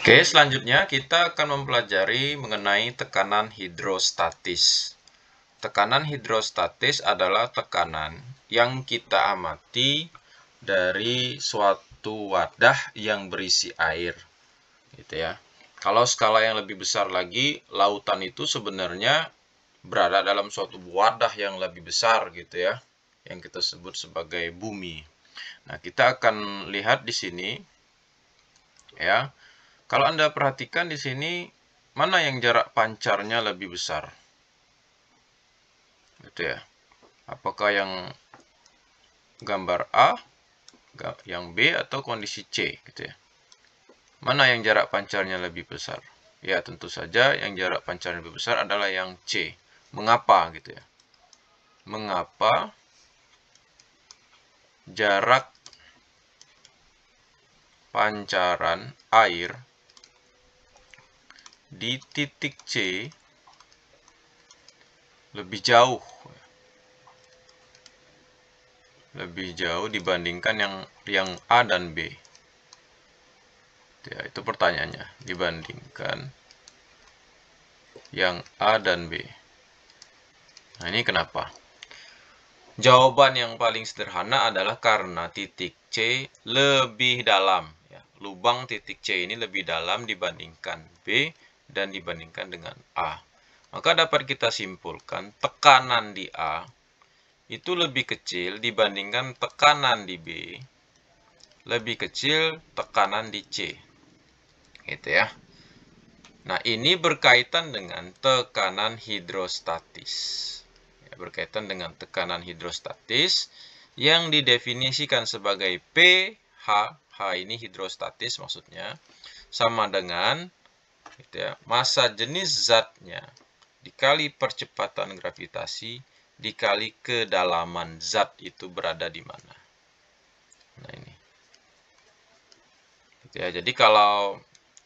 Oke, selanjutnya kita akan mempelajari mengenai tekanan hidrostatis. Tekanan hidrostatis adalah tekanan yang kita amati dari suatu wadah yang berisi air. Gitu ya. Kalau skala yang lebih besar lagi, lautan itu sebenarnya berada dalam suatu wadah yang lebih besar gitu ya, yang kita sebut sebagai bumi. Nah, kita akan lihat di sini ya. Kalau Anda perhatikan di sini mana yang jarak pancarnya lebih besar? Gitu ya. Apakah yang gambar A, yang B atau kondisi C gitu ya. Mana yang jarak pancarnya lebih besar? Ya, tentu saja yang jarak pancarnya lebih besar adalah yang C. Mengapa gitu ya? Mengapa jarak pancaran air di titik C lebih jauh lebih jauh dibandingkan yang yang A dan B ya itu pertanyaannya dibandingkan yang A dan B nah ini kenapa Jawaban yang paling sederhana adalah karena titik C lebih dalam. Ya, lubang titik C ini lebih dalam dibandingkan B dan dibandingkan dengan A. Maka dapat kita simpulkan tekanan di A itu lebih kecil dibandingkan tekanan di B, lebih kecil tekanan di C. Gitu ya. Nah, ini berkaitan dengan tekanan hidrostatis berkaitan dengan tekanan hidrostatis yang didefinisikan sebagai pH, H ini hidrostatis maksudnya, sama dengan gitu ya, masa jenis zatnya dikali percepatan gravitasi dikali kedalaman zat itu berada di mana. Nah ini. Gitu ya, jadi kalau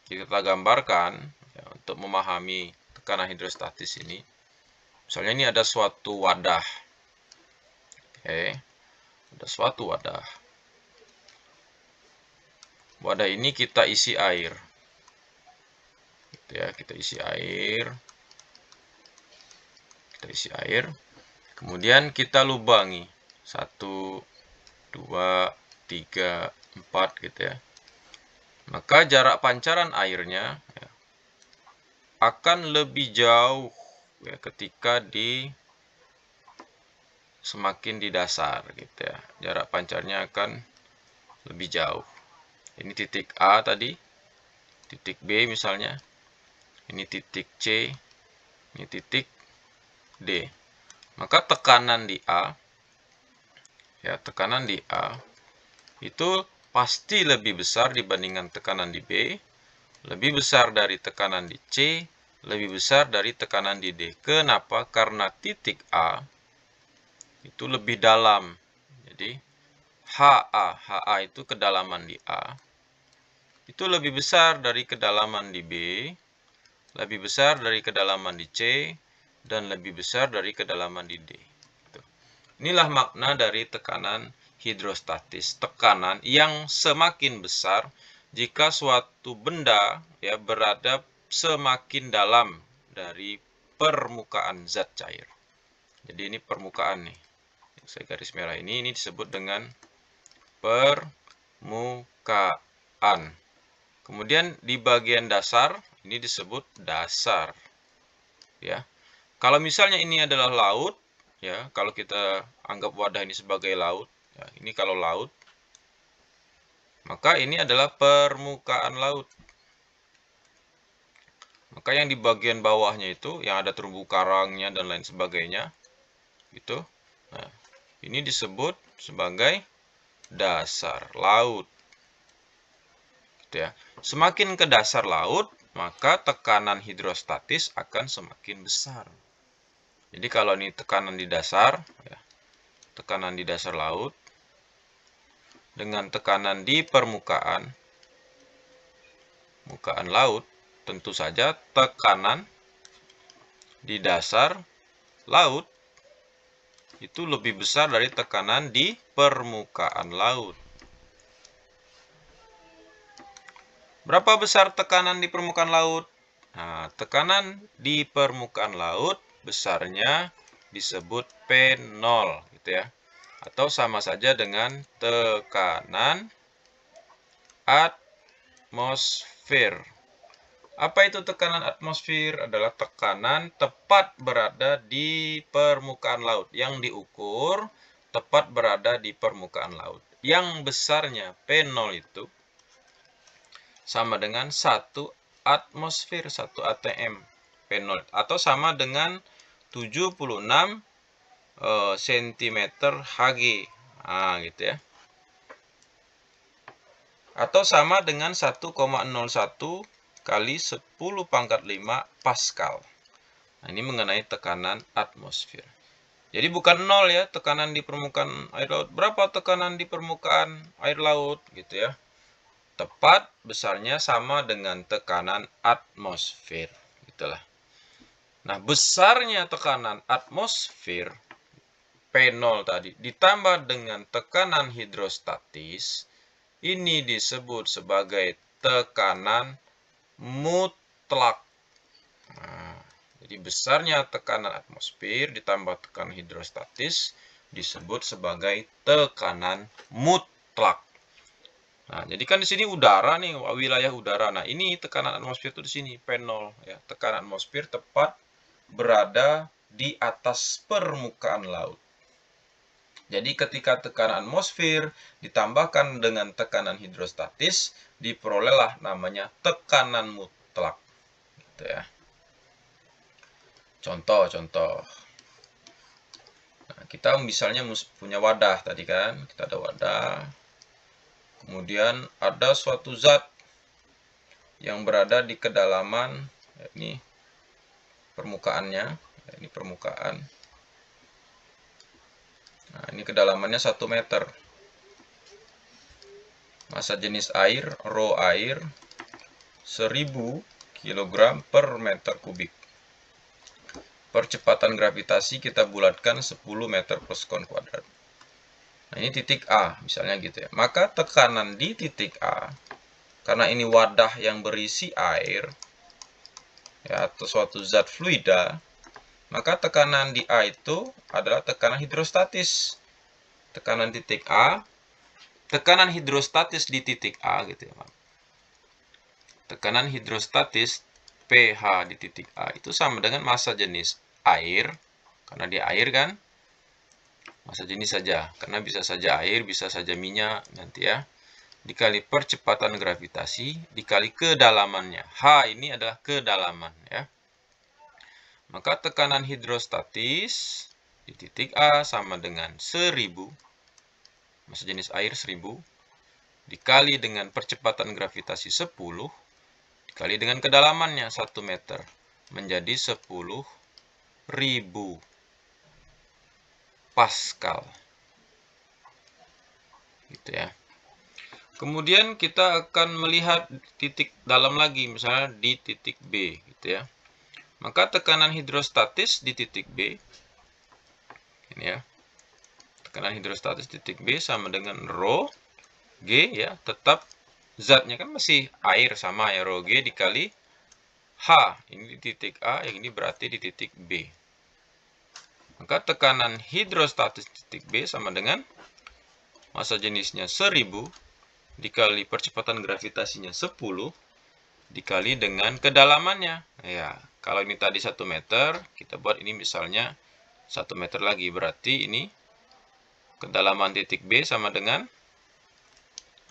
kita gambarkan ya, untuk memahami tekanan hidrostatis ini, Misalnya ini ada suatu wadah. Oke. Okay. Ada suatu wadah. Wadah ini kita isi air. Gitu ya, kita isi air. Kita isi air. Kemudian kita lubangi. Satu, dua, tiga, empat gitu ya. Maka jarak pancaran airnya ya, akan lebih jauh ya, ketika di semakin di dasar gitu ya jarak pancarnya akan lebih jauh ini titik A tadi titik B misalnya ini titik C ini titik D maka tekanan di A ya tekanan di A itu pasti lebih besar dibandingkan tekanan di B lebih besar dari tekanan di C lebih besar dari tekanan di D. Kenapa? Karena titik A itu lebih dalam. Jadi HA, HA itu kedalaman di A, itu lebih besar dari kedalaman di B, lebih besar dari kedalaman di C, dan lebih besar dari kedalaman di D. Gitu. Inilah makna dari tekanan hidrostatis, tekanan yang semakin besar jika suatu benda ya berada semakin dalam dari permukaan zat cair. Jadi ini permukaan nih. Yang saya garis merah ini ini disebut dengan permukaan. Kemudian di bagian dasar ini disebut dasar. Ya. Kalau misalnya ini adalah laut, ya, kalau kita anggap wadah ini sebagai laut, ya, ini kalau laut, maka ini adalah permukaan laut. Maka yang di bagian bawahnya itu, yang ada terumbu karangnya dan lain sebagainya, itu. Nah, ini disebut sebagai dasar laut. Gitu ya. Semakin ke dasar laut, maka tekanan hidrostatis akan semakin besar. Jadi kalau ini tekanan di dasar, ya, tekanan di dasar laut, dengan tekanan di permukaan, permukaan laut, tentu saja tekanan di dasar laut itu lebih besar dari tekanan di permukaan laut. Berapa besar tekanan di permukaan laut? Nah, tekanan di permukaan laut besarnya disebut P0 gitu ya. Atau sama saja dengan tekanan atmosfer. Apa itu tekanan atmosfer? Adalah tekanan tepat berada di permukaan laut. Yang diukur tepat berada di permukaan laut. Yang besarnya P0 itu sama dengan 1 atmosfer, 1 ATM P0. Atau sama dengan 76 cm Hg. Nah, gitu ya. Atau sama dengan 1,01 kali 10 pangkat 5 Pascal. Nah, ini mengenai tekanan atmosfer. Jadi bukan nol ya tekanan di permukaan air laut. Berapa tekanan di permukaan air laut gitu ya. Tepat besarnya sama dengan tekanan atmosfer. lah. Nah, besarnya tekanan atmosfer P0 tadi ditambah dengan tekanan hidrostatis ini disebut sebagai tekanan mutlak. Nah, jadi besarnya tekanan atmosfer ditambah tekanan hidrostatis disebut sebagai tekanan mutlak. Nah, jadi kan di sini udara nih, wilayah udara. Nah, ini tekanan atmosfer itu di sini, P0 ya. Tekanan atmosfer tepat berada di atas permukaan laut. Jadi ketika tekanan atmosfer ditambahkan dengan tekanan hidrostatis, diperolehlah namanya tekanan mutlak. Gitu ya. Contoh, contoh. Nah, kita misalnya punya wadah tadi kan, kita ada wadah. Kemudian ada suatu zat yang berada di kedalaman ya, ini permukaannya, ya, ini permukaan Nah, ini kedalamannya 1 meter. Masa jenis air, rho air, 1000 kg per meter kubik. Percepatan gravitasi kita bulatkan 10 meter per sekon kuadrat. Nah, ini titik A, misalnya gitu ya. Maka tekanan di titik A, karena ini wadah yang berisi air, ya, atau suatu zat fluida, maka tekanan di A itu adalah tekanan hidrostatis. Tekanan titik A, tekanan hidrostatis di titik A gitu ya, Tekanan hidrostatis pH di titik A itu sama dengan massa jenis air karena dia air kan. Massa jenis saja, karena bisa saja air, bisa saja minyak nanti ya dikali percepatan gravitasi dikali kedalamannya. H ini adalah kedalaman ya. Maka tekanan hidrostatis di titik A sama dengan 1000, masa jenis air 1000, dikali dengan percepatan gravitasi 10, dikali dengan kedalamannya 1 meter, menjadi 10 ribu Pascal. Gitu ya. Kemudian kita akan melihat titik dalam lagi, misalnya di titik B, gitu ya. Maka tekanan hidrostatis di titik B, ini ya, tekanan hidrostatis di titik B sama dengan rho G ya, tetap zatnya kan masih air sama ya, rho G dikali H, ini di titik A, yang ini berarti di titik B. Maka tekanan hidrostatis di titik B sama dengan masa jenisnya 1000 dikali percepatan gravitasinya 10 dikali dengan kedalamannya. Ya, kalau ini tadi 1 meter, kita buat ini misalnya 1 meter lagi. Berarti ini kedalaman titik B sama dengan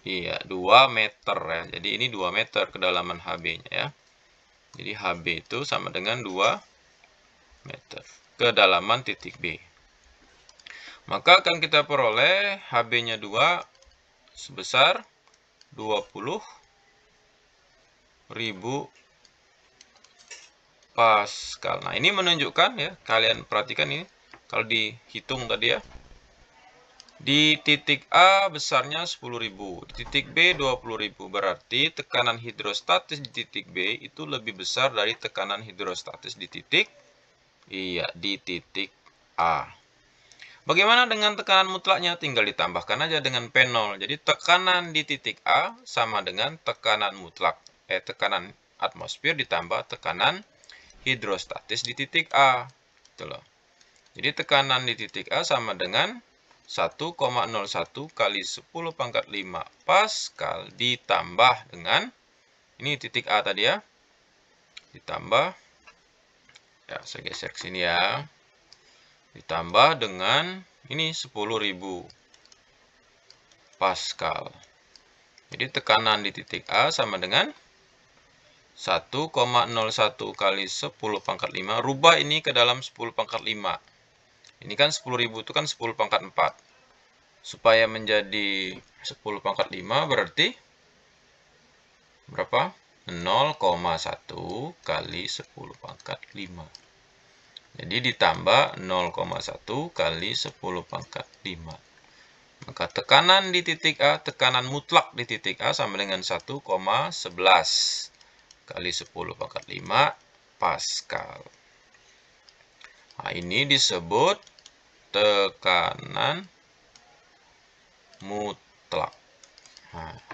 iya 2 meter ya. Jadi ini 2 meter kedalaman HB-nya ya. Jadi HB itu sama dengan 2 meter kedalaman titik B. Maka akan kita peroleh HB-nya 2 sebesar 20 ribu Pascal. Nah, ini menunjukkan ya, kalian perhatikan ini kalau dihitung tadi ya. Di titik A besarnya 10.000, di titik B 20.000. Berarti tekanan hidrostatis di titik B itu lebih besar dari tekanan hidrostatis di titik iya, di titik A. Bagaimana dengan tekanan mutlaknya? Tinggal ditambahkan aja dengan P0. Jadi tekanan di titik A sama dengan tekanan mutlak. Eh, tekanan atmosfer ditambah tekanan hidrostatis di titik A. Gitu loh. Jadi tekanan di titik A sama dengan 1,01 kali 10 pangkat 5 Pascal ditambah dengan, ini titik A tadi ya, ditambah, ya saya geser ke sini ya, ditambah dengan, ini 10.000 Pascal. Jadi tekanan di titik A sama dengan 1,01 kali 10 pangkat 5. Rubah ini ke dalam 10 pangkat 5. Ini kan 10.000 itu kan 10 pangkat 4. Supaya menjadi 10 pangkat 5 berarti berapa? 0,1 kali 10 pangkat 5. Jadi ditambah 0,1 kali 10 pangkat 5. Maka tekanan di titik A, tekanan mutlak di titik A sama dengan 1,11 kali 10 pangkat 5 Pascal. Nah, ini disebut tekanan mutlak. Nah,